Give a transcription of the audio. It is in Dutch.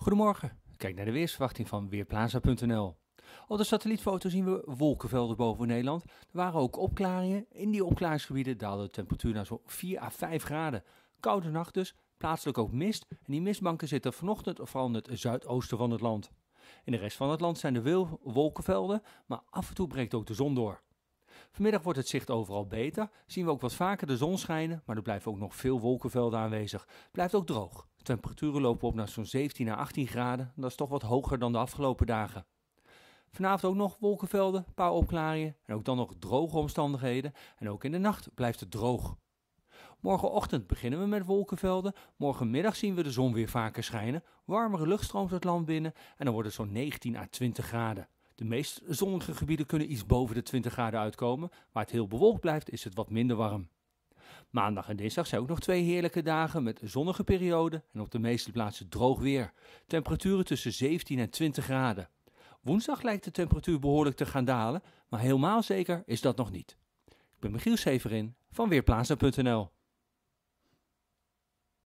Goedemorgen, kijk naar de weersverwachting van Weerplaza.nl. Op de satellietfoto zien we wolkenvelden boven Nederland. Er waren ook opklaringen. In die opklaringsgebieden daalde de temperatuur naar zo'n 4 à 5 graden. Koude nacht dus, plaatselijk ook mist. En die mistbanken zitten vanochtend vooral in het zuidoosten van het land. In de rest van het land zijn er wel wolkenvelden, maar af en toe breekt ook de zon door. Vanmiddag wordt het zicht overal beter, zien we ook wat vaker de zon schijnen, maar er blijven ook nog veel wolkenvelden aanwezig. blijft ook droog. De temperaturen lopen op naar zo'n 17 à 18 graden. Dat is toch wat hoger dan de afgelopen dagen. Vanavond ook nog wolkenvelden, een paar opklaringen en ook dan nog droge omstandigheden. En ook in de nacht blijft het droog. Morgenochtend beginnen we met wolkenvelden. Morgenmiddag zien we de zon weer vaker schijnen. Warmere lucht het land binnen en dan worden het zo'n 19 à 20 graden. De meest zonnige gebieden kunnen iets boven de 20 graden uitkomen. Waar het heel bewolkt blijft, is het wat minder warm. Maandag en dinsdag zijn ook nog twee heerlijke dagen met zonnige perioden en op de meeste plaatsen droog weer. Temperaturen tussen 17 en 20 graden. Woensdag lijkt de temperatuur behoorlijk te gaan dalen, maar helemaal zeker is dat nog niet. Ik ben Michiel Severin van Weerplaza.nl